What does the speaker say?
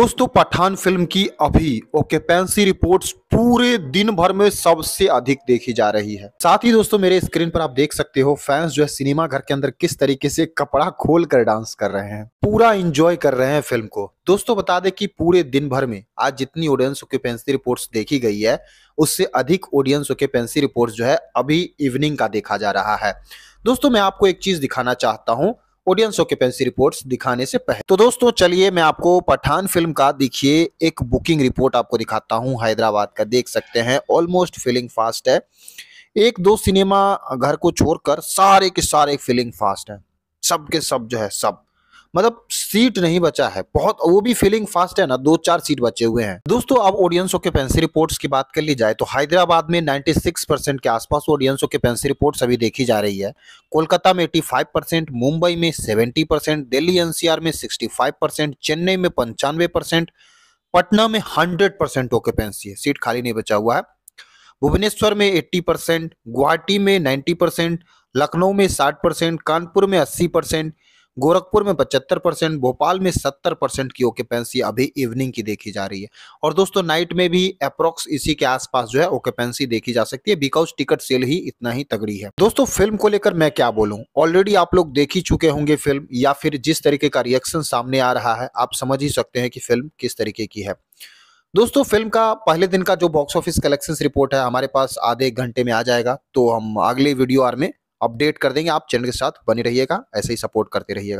दोस्तों पठान फिल्म की अभी ऑक्यूपेंसी रिपोर्ट्स पूरे दिन भर में सबसे अधिक देखी जा रही है साथ ही दोस्तों मेरे स्क्रीन पर आप देख सकते हो फैंस जो है सिनेमा घर के अंदर किस तरीके से कपड़ा खोल कर डांस कर रहे हैं पूरा एंजॉय कर रहे हैं फिल्म को दोस्तों बता दें कि पूरे दिन भर में आज जितनी ऑडियंस ऑक्यूपेंसी रिपोर्ट देखी गई है उससे अधिक ऑडियंस ऑक्यूपेंसी रिपोर्ट जो है अभी इवनिंग का देखा जा रहा है दोस्तों मैं आपको एक चीज दिखाना चाहता हूँ के पैसे रिपोर्ट्स दिखाने से पहले तो दोस्तों चलिए मैं आपको पठान फिल्म का देखिए एक बुकिंग रिपोर्ट आपको दिखाता हूँ हैदराबाद का देख सकते हैं ऑलमोस्ट फीलिंग फास्ट है एक दो सिनेमा घर को छोड़कर सारे के सारे फीलिंग फास्ट है सब के सब जो है सब मतलब सीट नहीं बचा है बहुत वो भी फीलिंग फास्ट है ना दो चार सीट बचे हुए हैं दोस्तों अब ऑडियंस ऑक्यूपेंसी रिपोर्ट्स की बात कर ली जाए तो हैदराबाद में 96 परसेंट के आसपास ऑडियंस ऑक्यूपेंसी रिपोर्ट अभी देखी जा रही है कोलकाता में 85 परसेंट मुंबई में 70 परसेंट दिल्ली एनसीआर में 65 परसेंट चेन्नई में पंचानवे परसेंट पटना में हंड्रेड परसेंट ऑक्यूपेंसी है सीट खाली नहीं बचा हुआ है भुवनेश्वर में एट्टी परसेंट गुवाहाटी में नाइन्टी परसेंट लखनऊ में साठ परसेंट कानपुर में अस्सी परसेंट गोरखपुर में पचहत्तर परसेंट भोपाल में सत्तर परसेंट की ओकेपेंसी अभी इवनिंग की देखी जा रही है और दोस्तों नाइट में भी अप्रोक्स इसी के आसपास जो है ओकेपेंसी देखी जा सकती है बिकॉज टिकट सेल ही इतना ही तगड़ी है दोस्तों फिल्म को लेकर मैं क्या बोलूँ ऑलरेडी आप लोग देख ही चुके होंगे फिल्म या फिर जिस तरीके का रिएक्शन सामने आ रहा है आप समझ ही सकते हैं कि फिल्म किस तरीके की है दोस्तों फिल्म का पहले दिन का जो बॉक्स ऑफिस कलेक्शंस रिपोर्ट है हमारे पास आधे घंटे में आ जाएगा तो हम अगले वीडियो आर में अपडेट कर देंगे आप चैनल के साथ बने रहिएगा ऐसे ही सपोर्ट करते रहिएगा